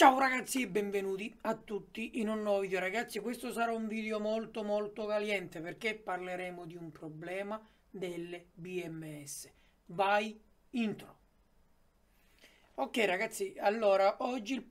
Ciao ragazzi e benvenuti a tutti in un nuovo video ragazzi questo sarà un video molto molto caliente perché parleremo di un problema delle BMS vai intro ok ragazzi allora oggi il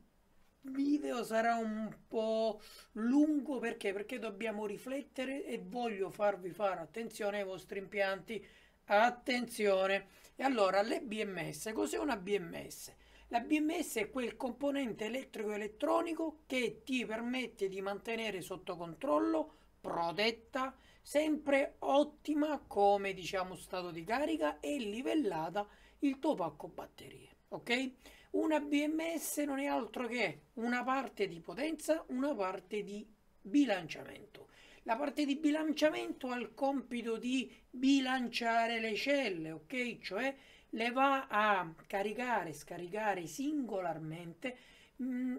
video sarà un po' lungo perché perché dobbiamo riflettere e voglio farvi fare attenzione ai vostri impianti attenzione e allora le BMS cos'è una BMS? La BMS è quel componente elettrico-elettronico che ti permette di mantenere sotto controllo, protetta, sempre ottima come diciamo stato di carica e livellata il tuo pacco batterie. Ok? Una BMS non è altro che una parte di potenza, una parte di bilanciamento. La parte di bilanciamento ha il compito di bilanciare le celle, ok? Cioè le va a caricare e scaricare singolarmente mm,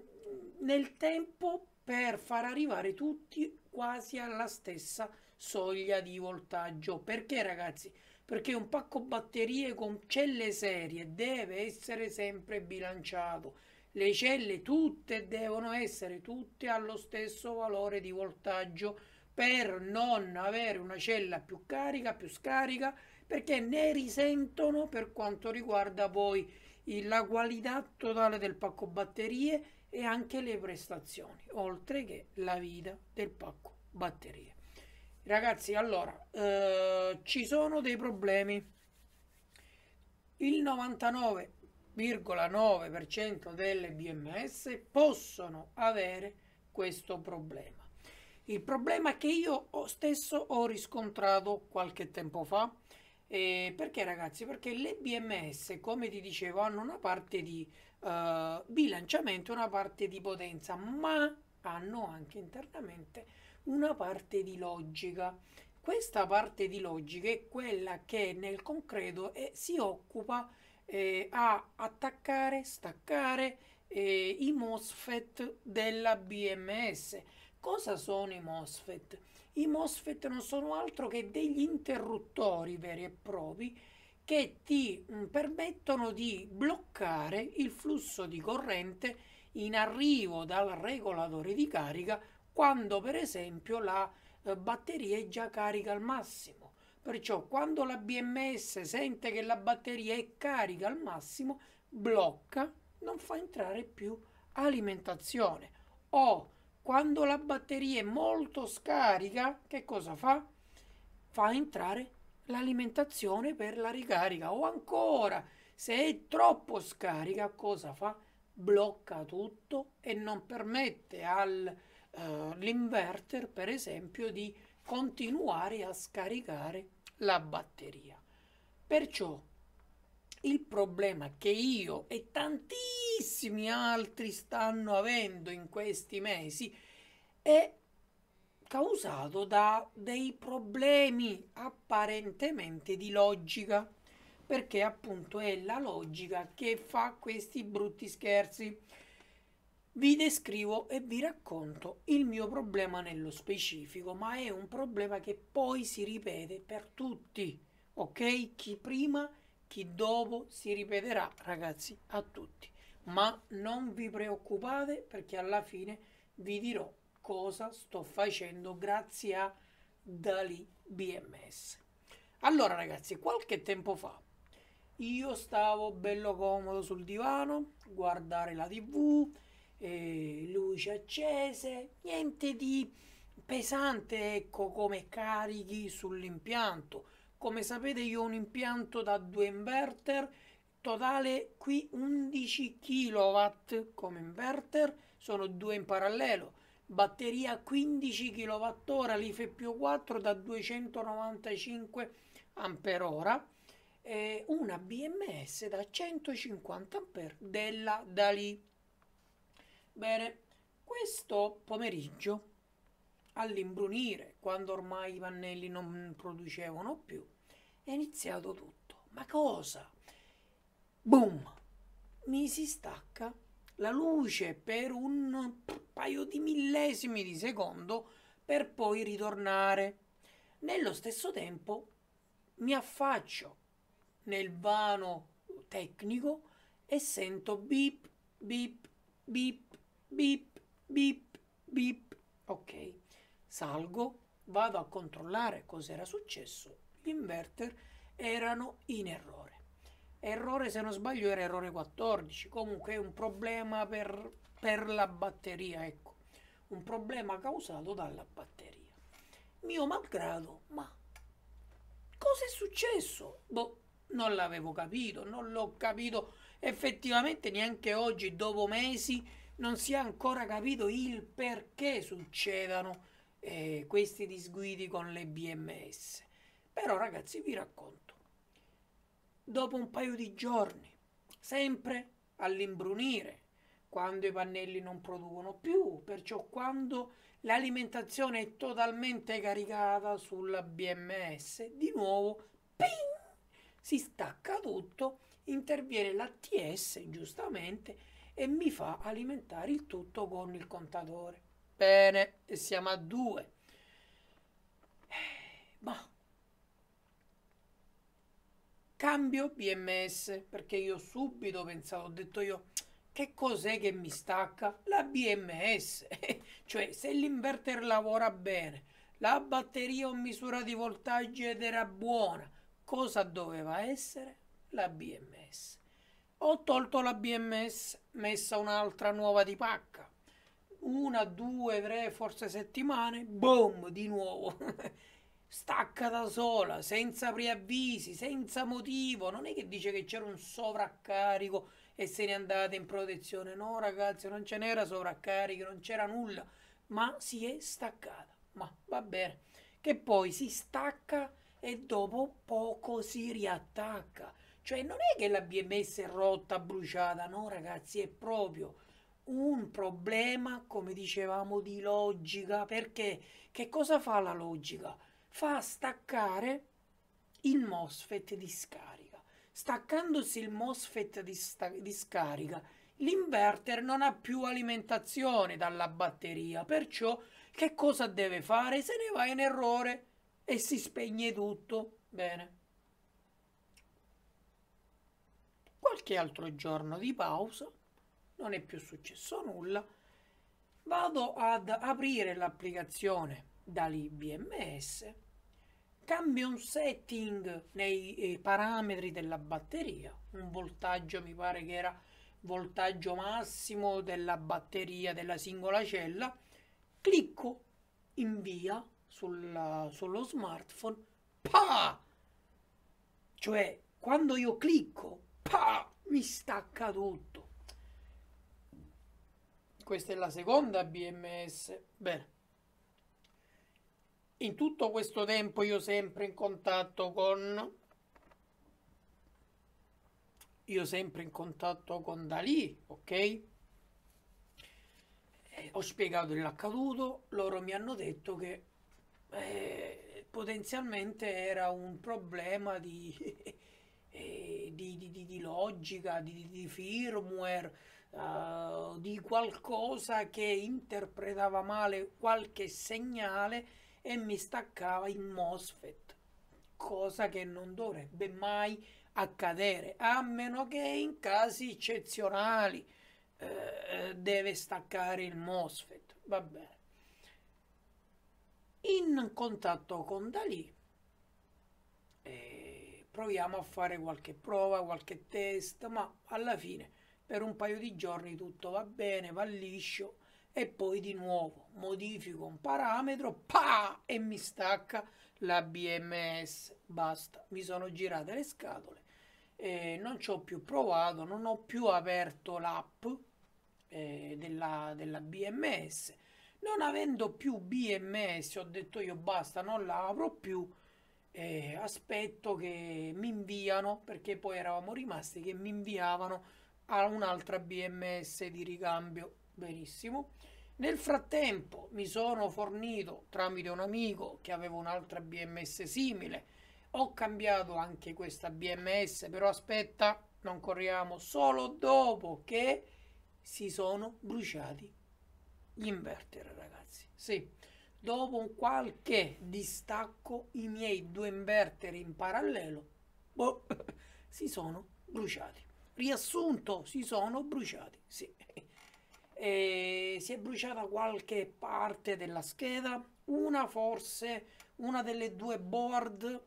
nel tempo per far arrivare tutti quasi alla stessa soglia di voltaggio. Perché ragazzi? Perché un pacco batterie con celle serie deve essere sempre bilanciato. Le celle tutte devono essere tutte allo stesso valore di voltaggio per non avere una cella più carica, più scarica perché ne risentono per quanto riguarda poi la qualità totale del pacco batterie e anche le prestazioni, oltre che la vita del pacco batterie. Ragazzi, allora, eh, ci sono dei problemi. Il 99,9% delle BMS possono avere questo problema. Il problema che io stesso ho riscontrato qualche tempo fa eh, perché ragazzi? Perché le BMS, come ti dicevo, hanno una parte di eh, bilanciamento, una parte di potenza, ma hanno anche internamente una parte di logica. Questa parte di logica è quella che nel concreto è, eh, si occupa eh, a attaccare, staccare eh, i MOSFET della BMS. Cosa sono i MOSFET? I MOSFET non sono altro che degli interruttori veri e propri che ti mm, permettono di bloccare il flusso di corrente in arrivo dal regolatore di carica quando per esempio la eh, batteria è già carica al massimo. Perciò quando la BMS sente che la batteria è carica al massimo, blocca, non fa entrare più alimentazione o quando la batteria è molto scarica, che cosa fa? Fa entrare l'alimentazione per la ricarica o ancora se è troppo scarica cosa fa? Blocca tutto e non permette all'inverter eh, per esempio di continuare a scaricare la batteria. Perciò il problema che io e tantissimi altri stanno avendo in questi mesi è causato da dei problemi apparentemente di logica, perché appunto è la logica che fa questi brutti scherzi. Vi descrivo e vi racconto il mio problema nello specifico, ma è un problema che poi si ripete per tutti, ok? Chi prima che dopo si ripeterà ragazzi a tutti ma non vi preoccupate perché alla fine vi dirò cosa sto facendo grazie a Dali BMS allora ragazzi qualche tempo fa io stavo bello comodo sul divano guardare la tv eh, luci accese niente di pesante ecco come carichi sull'impianto come sapete io ho un impianto da due inverter, totale qui 11 kW come inverter, sono due in parallelo. Batteria 15 kWh, l'IFE più 4 da 295 Ah, eh, una BMS da 150 ampere della Dalì. Bene, questo pomeriggio all'imbrunire, quando ormai i pannelli non producevano più, è iniziato tutto. Ma cosa? Boom! Mi si stacca la luce per un paio di millesimi di secondo per poi ritornare. Nello stesso tempo mi affaccio nel vano tecnico e sento bip, bip, bip, bip, bip, bip. Ok. Salgo, vado a controllare cos'era successo, gli inverter erano in errore. Errore, se non sbaglio, era errore 14, comunque è un problema per, per la batteria, ecco, un problema causato dalla batteria. Mio malgrado, ma cosa è successo? Boh, non l'avevo capito, non l'ho capito effettivamente neanche oggi, dopo mesi, non si è ancora capito il perché succedano eh, questi disguidi con le BMS. Però ragazzi vi racconto, dopo un paio di giorni, sempre all'imbrunire, quando i pannelli non producono più, perciò quando l'alimentazione è totalmente caricata sulla BMS, di nuovo ping, si stacca tutto, interviene l'ATS giustamente e mi fa alimentare il tutto con il contatore. Bene, siamo a due. Ma eh, boh. cambio BMS perché io subito ho pensato, ho detto io che cos'è che mi stacca? La BMS, cioè se l'inverter lavora bene, la batteria o misura di voltaggio ed era buona, cosa doveva essere? La BMS. Ho tolto la BMS, messa un'altra nuova di pacca, una, due, tre, forse settimane, boom, di nuovo. Stacca da sola, senza preavvisi, senza motivo. Non è che dice che c'era un sovraccarico e se ne andate in protezione. No, ragazzi, non ce n'era sovraccarico, non c'era nulla. Ma si è staccata. Ma va bene. Che poi si stacca e dopo poco si riattacca. Cioè non è che la BMS è rotta, bruciata, no ragazzi, è proprio un problema, come dicevamo, di logica, perché che cosa fa la logica? Fa staccare il MOSFET di scarica. Staccandosi il MOSFET di, di scarica, l'inverter non ha più alimentazione dalla batteria, perciò che cosa deve fare? Se ne va in errore e si spegne tutto. Bene. Qualche altro giorno di pausa non è più successo nulla, vado ad aprire l'applicazione da lì cambio un setting nei eh, parametri della batteria, un voltaggio mi pare che era voltaggio massimo della batteria della singola cella, clicco invia sulla, sullo smartphone, pa! Cioè, quando io clicco, pa! Mi stacca tutto. Questa è la seconda BMS. Bene. In tutto questo tempo io sempre in contatto con io sempre in contatto con Dalì, ok? E eh, ho spiegato l'accaduto, loro mi hanno detto che eh, potenzialmente era un problema di, eh, di, di, di logica, di firmware eh, di qualcosa che interpretava male qualche segnale e mi staccava in MOSFET, cosa che non dovrebbe mai accadere, a meno che in casi eccezionali uh, deve staccare il MOSFET. Va bene. In contatto con Dalì eh, proviamo a fare qualche prova, qualche test, ma alla fine per un paio di giorni tutto va bene, va liscio e poi di nuovo modifico un parametro pa, e mi stacca la BMS. Basta, mi sono girate le scatole eh, non ci ho più provato, non ho più aperto l'app eh, della, della BMS. Non avendo più BMS ho detto io basta, non la apro più. Eh, aspetto che mi inviano perché poi eravamo rimasti che mi inviavano ha un'altra BMS di ricambio, benissimo. Nel frattempo mi sono fornito tramite un amico che aveva un'altra BMS simile, ho cambiato anche questa BMS, però aspetta, non corriamo, solo dopo che si sono bruciati gli inverter, ragazzi. Sì, dopo un qualche distacco i miei due inverter in parallelo boh, si sono bruciati riassunto, si sono bruciati, sì. E si è bruciata qualche parte della scheda, una forse, una delle due board,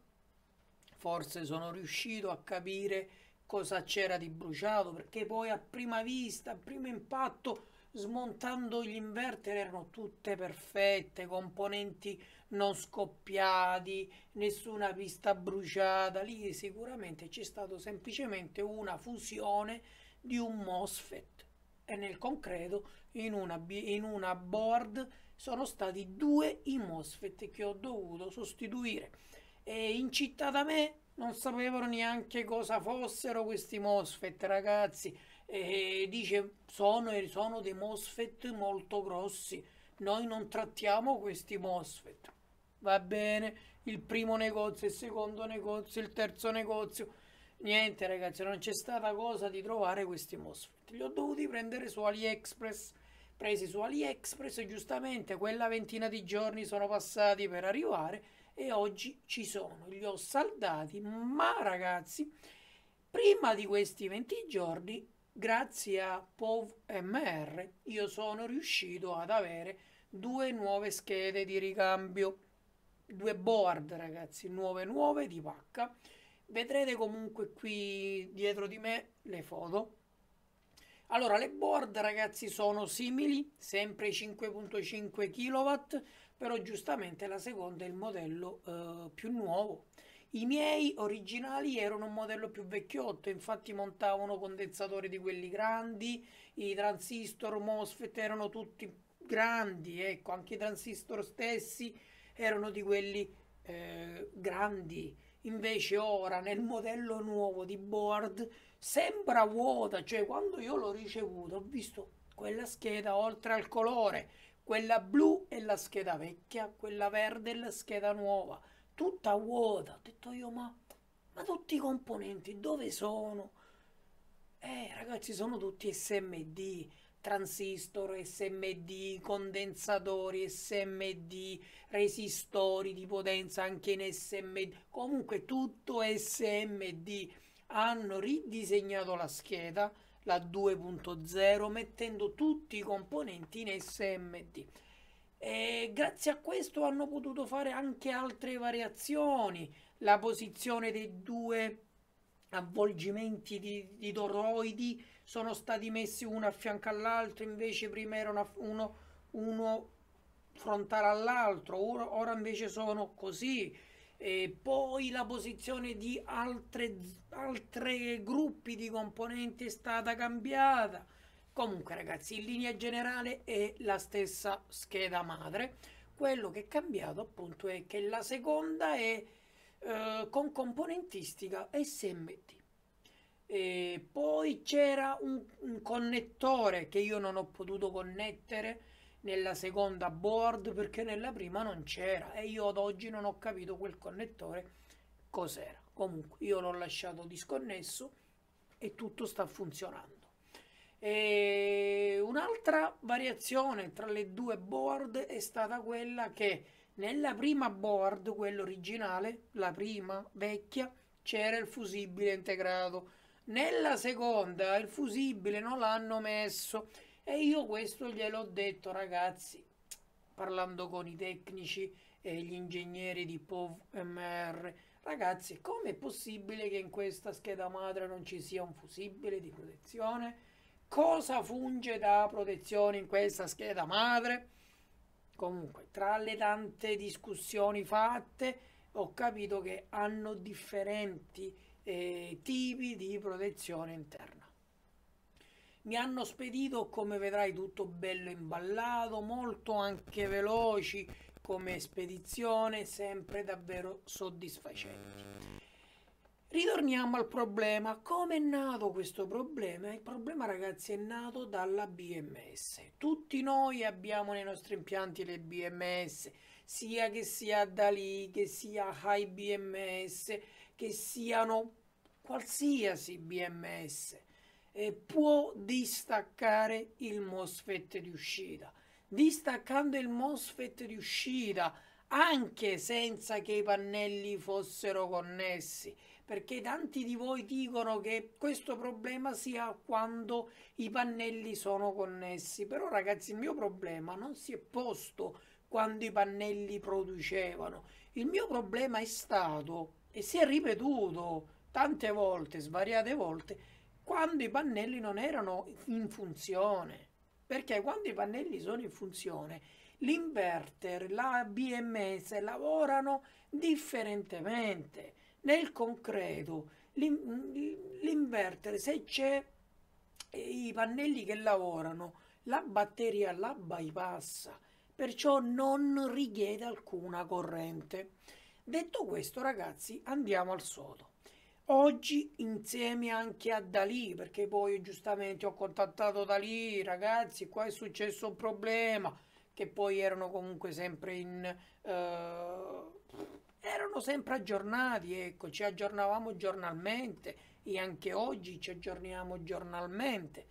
forse sono riuscito a capire cosa c'era di bruciato, perché poi a prima vista, a primo impatto, smontando gli inverter erano tutte perfette, componenti non scoppiati, nessuna pista bruciata, lì sicuramente c'è stata semplicemente una fusione di un MOSFET e nel concreto in una, in una board sono stati due i MOSFET che ho dovuto sostituire e in città da me non sapevano neanche cosa fossero questi MOSFET, ragazzi. E dice, sono, sono dei MOSFET molto grossi, noi non trattiamo questi MOSFET. Va bene, il primo negozio, il secondo negozio, il terzo negozio. Niente ragazzi, non c'è stata cosa di trovare questi MOSFET. Li ho dovuti prendere su AliExpress. Presi su AliExpress, giustamente quella ventina di giorni sono passati per arrivare e oggi ci sono, li ho saldati, ma ragazzi, prima di questi 20 giorni, grazie a POVMR, io sono riuscito ad avere due nuove schede di ricambio, due board ragazzi, nuove nuove di pacca. Vedrete comunque qui dietro di me le foto. Allora, le board ragazzi sono simili, sempre 5.5 kW, però giustamente la seconda è il modello eh, più nuovo. I miei originali erano un modello più vecchiotto, infatti montavano condensatori di quelli grandi, i transistor MOSFET erano tutti grandi, ecco, anche i transistor stessi erano di quelli eh, grandi. Invece ora nel modello nuovo di board sembra vuota, cioè quando io l'ho ricevuto ho visto quella scheda oltre al colore quella blu è la scheda vecchia, quella verde è la scheda nuova, tutta vuota. Ho detto io, ma, ma tutti i componenti dove sono? Eh, ragazzi, sono tutti SMD, transistor, SMD, condensatori, SMD, resistori di potenza anche in SMD, comunque tutto SMD. Hanno ridisegnato la scheda, la 2.0 mettendo tutti i componenti in SMD. E grazie a questo hanno potuto fare anche altre variazioni, la posizione dei due avvolgimenti di, di toroidi sono stati messi uno a fianco all'altro, invece prima erano uno, uno frontale all'altro, ora, ora invece sono così e poi la posizione di altri gruppi di componenti è stata cambiata. Comunque, ragazzi, in linea generale è la stessa scheda madre. Quello che è cambiato appunto è che la seconda è eh, con componentistica SMT. E poi c'era un, un connettore che io non ho potuto connettere nella seconda board perché nella prima non c'era e io ad oggi non ho capito quel connettore cos'era. Comunque io l'ho lasciato disconnesso e tutto sta funzionando. un'altra variazione tra le due board è stata quella che nella prima board, quella originale, la prima vecchia, c'era il fusibile integrato. Nella seconda il fusibile non l'hanno messo e io questo gliel'ho detto, ragazzi, parlando con i tecnici e gli ingegneri di POVMR. Ragazzi, com'è possibile che in questa scheda madre non ci sia un fusibile di protezione? Cosa funge da protezione in questa scheda madre? Comunque, tra le tante discussioni fatte, ho capito che hanno differenti eh, tipi di protezione interna mi hanno spedito come vedrai tutto bello imballato molto anche veloci come spedizione sempre davvero soddisfacenti ritorniamo al problema come è nato questo problema il problema ragazzi è nato dalla BMS tutti noi abbiamo nei nostri impianti le BMS sia che sia Dalì che sia High BMS che siano qualsiasi BMS e può distaccare il MOSFET di uscita. Distaccando il MOSFET di uscita anche senza che i pannelli fossero connessi, perché tanti di voi dicono che questo problema si ha quando i pannelli sono connessi, però ragazzi il mio problema non si è posto quando i pannelli producevano, il mio problema è stato e si è ripetuto tante volte, svariate volte, quando i pannelli non erano in funzione. Perché quando i pannelli sono in funzione, l'inverter, la BMS lavorano differentemente. Nel concreto, l'inverter, se c'è eh, i pannelli che lavorano, la batteria la bypassa, perciò non richiede alcuna corrente. Detto questo, ragazzi, andiamo al sodo oggi insieme anche a Dalì, perché poi giustamente ho contattato Dalì, ragazzi, qua è successo un problema, che poi erano comunque sempre in... Eh, erano sempre aggiornati, ecco, ci aggiornavamo giornalmente e anche oggi ci aggiorniamo giornalmente.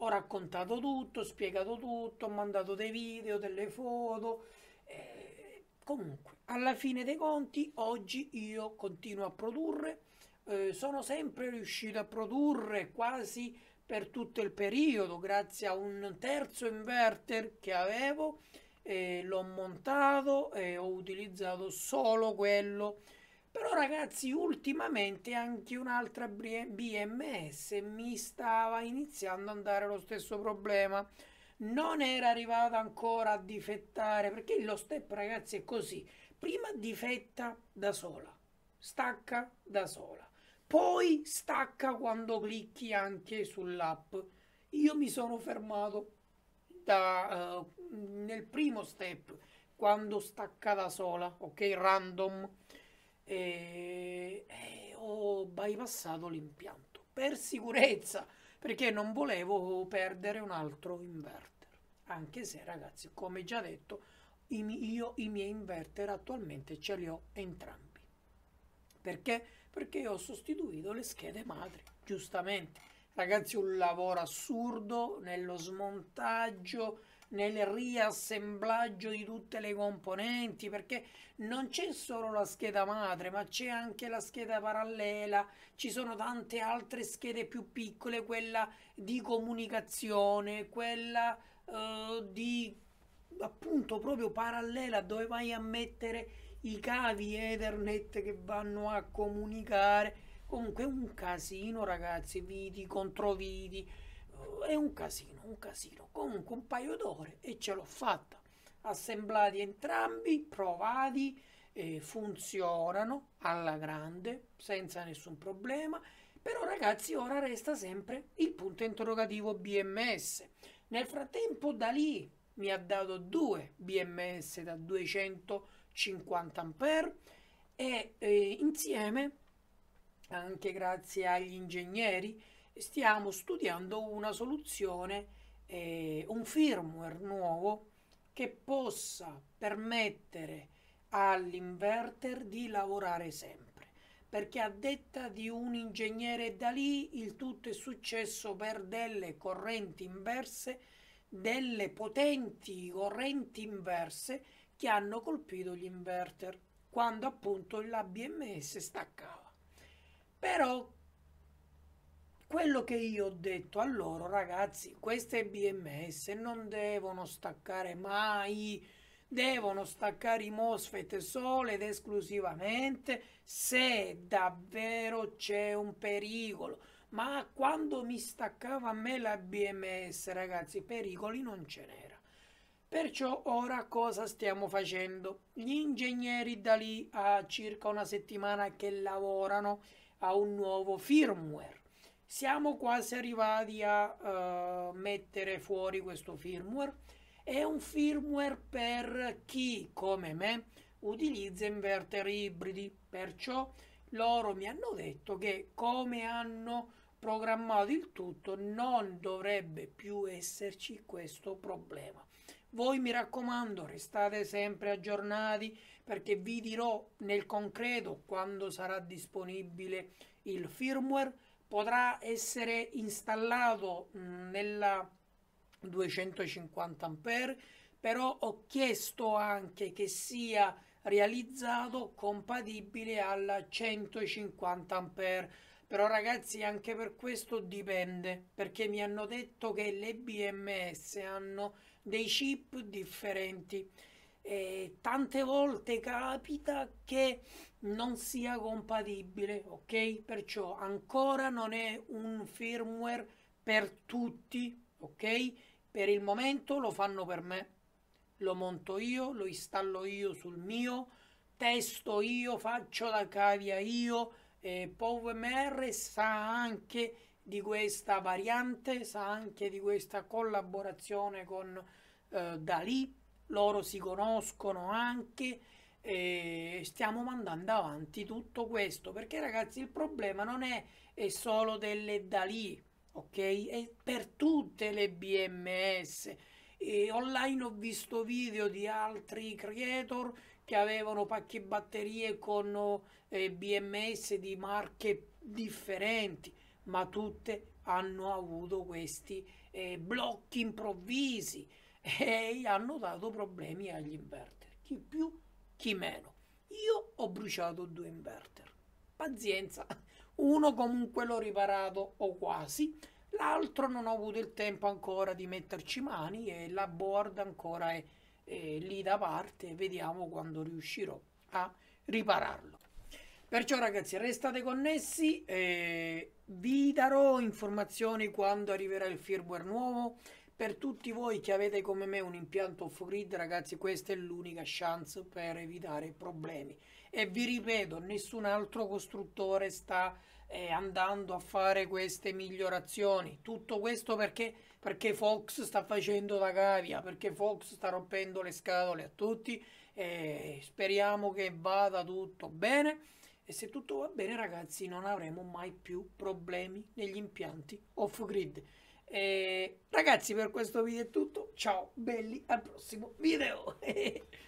Ho raccontato tutto, ho spiegato tutto, ho mandato dei video, delle foto. Eh, comunque, alla fine dei conti, oggi io continuo a produrre eh, sono sempre riuscito a produrre quasi per tutto il periodo grazie a un terzo inverter che avevo eh, l'ho montato e ho utilizzato solo quello però ragazzi ultimamente anche un'altra BMS mi stava iniziando a andare lo stesso problema non era arrivata ancora a difettare perché lo step ragazzi è così prima difetta da sola stacca da sola poi stacca quando clicchi anche sull'app. Io mi sono fermato da, uh, nel primo step quando stacca da sola, ok? Random. E, e ho bypassato l'impianto per sicurezza perché non volevo perdere un altro inverter. Anche se, ragazzi, come già detto, io i miei inverter attualmente ce li ho entrambi. Perché? perché io ho sostituito le schede madre, giustamente. Ragazzi, un lavoro assurdo nello smontaggio, nel riassemblaggio di tutte le componenti, perché non c'è solo la scheda madre, ma c'è anche la scheda parallela, ci sono tante altre schede più piccole, quella di comunicazione, quella eh, di appunto proprio parallela dove vai a mettere i cavi Ethernet che vanno a comunicare. Comunque è un casino, ragazzi, viti contro viti. Eh, è un casino, un casino. Comunque un paio d'ore e ce l'ho fatta. Assemblati entrambi, provati, eh, funzionano alla grande, senza nessun problema. Però ragazzi, ora resta sempre il punto interrogativo BMS. Nel frattempo da lì mi ha dato due BMS da 200 50 ampere e eh, insieme, anche grazie agli ingegneri, stiamo studiando una soluzione, eh, un firmware nuovo che possa permettere all'inverter di lavorare sempre perché a detta di un ingegnere da lì il tutto è successo per delle correnti inverse, delle potenti correnti inverse che hanno colpito gli inverter quando appunto la BMS staccava. Però quello che io ho detto a loro, ragazzi, queste BMS non devono staccare mai, devono staccare i MOSFET solo ed esclusivamente se davvero c'è un pericolo. Ma quando mi staccava a me la BMS, ragazzi, pericoli non ce n'erano. Perciò ora cosa stiamo facendo? Gli ingegneri da lì a circa una settimana che lavorano a un nuovo firmware. Siamo quasi arrivati a uh, mettere fuori questo firmware. È un firmware per chi, come me, utilizza inverter ibridi. Perciò loro mi hanno detto che come hanno programmato il tutto non dovrebbe più esserci questo problema voi mi raccomando, restate sempre aggiornati perché vi dirò nel concreto quando sarà disponibile il firmware. Potrà essere installato nella 250A, però ho chiesto anche che sia realizzato compatibile alla 150A però ragazzi anche per questo dipende, perché mi hanno detto che le BMS hanno dei chip differenti. E tante volte capita che non sia compatibile, ok? Perciò ancora non è un firmware per tutti, ok? Per il momento lo fanno per me. Lo monto io, lo installo io sul mio, testo io, faccio la cavia io, eh, PowerMR sa anche di questa variante, sa anche di questa collaborazione con eh, Dalì, loro si conoscono anche e stiamo mandando avanti tutto questo perché ragazzi il problema non è, è solo delle Dalì, ok? È per tutte le BMS. E online ho visto video di altri creator che avevano pacche batterie con eh, BMS di marche differenti, ma tutte hanno avuto questi eh, blocchi improvvisi e hanno dato problemi agli inverter, chi più chi meno. Io ho bruciato due inverter, pazienza, uno comunque l'ho riparato o quasi, l'altro non ho avuto il tempo ancora di metterci mani e la board ancora è eh, lì da parte, vediamo quando riuscirò a ripararlo. Perciò ragazzi restate connessi, eh, vi darò informazioni quando arriverà il firmware nuovo, per tutti voi che avete come me un impianto off grid ragazzi questa è l'unica chance per evitare problemi e vi ripeto nessun altro costruttore sta eh, andando a fare queste migliorazioni tutto questo perché perché Fox sta facendo la cavia, perché Fox sta rompendo le scatole a tutti e speriamo che vada tutto bene. E se tutto va bene, ragazzi, non avremo mai più problemi negli impianti off-grid. E ragazzi, per questo video è tutto. Ciao belli, al prossimo video.